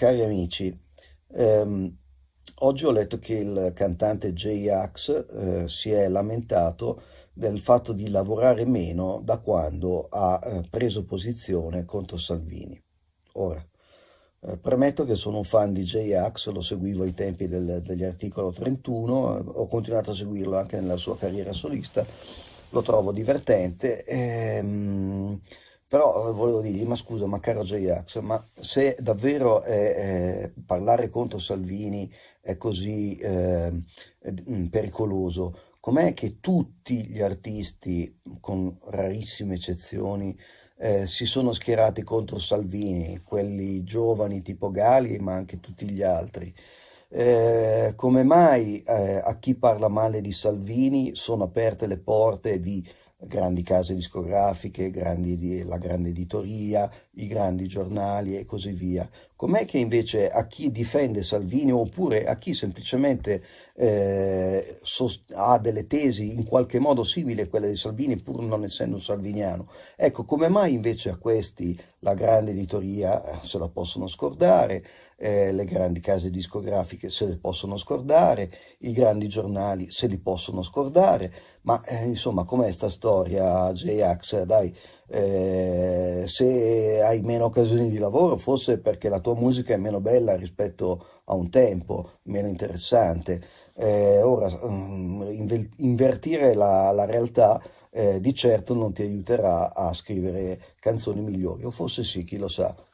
Cari amici, ehm, oggi ho letto che il cantante J-Ax eh, si è lamentato del fatto di lavorare meno da quando ha eh, preso posizione contro Salvini. Ora, eh, premetto che sono un fan di J-Ax, lo seguivo ai tempi del, degli articolo 31, eh, ho continuato a seguirlo anche nella sua carriera solista, lo trovo divertente. Ehm, però eh, volevo dirgli, ma scusa, ma caro J-Ax, ma se davvero eh, parlare contro Salvini è così eh, pericoloso, com'è che tutti gli artisti, con rarissime eccezioni, eh, si sono schierati contro Salvini, quelli giovani tipo Gali, ma anche tutti gli altri? Eh, come mai eh, a chi parla male di Salvini sono aperte le porte di grandi case discografiche, grandi, la grande editoria, i grandi giornali e così via. Com'è che invece a chi difende Salvini oppure a chi semplicemente eh, ha delle tesi in qualche modo simili a quelle di Salvini pur non essendo un salviniano? Ecco, come mai invece a questi la grande editoria eh, se la possono scordare, eh, le grandi case discografiche se le possono scordare, i grandi giornali se li possono scordare, ma eh, insomma com'è sta storia J-Ax? Dai, eh, se hai meno occasioni di lavoro, forse perché la tua musica è meno bella rispetto a un tempo, meno interessante. Eh, ora, mm, invertire la, la realtà eh, di certo non ti aiuterà a scrivere canzoni migliori, o forse sì, chi lo sa.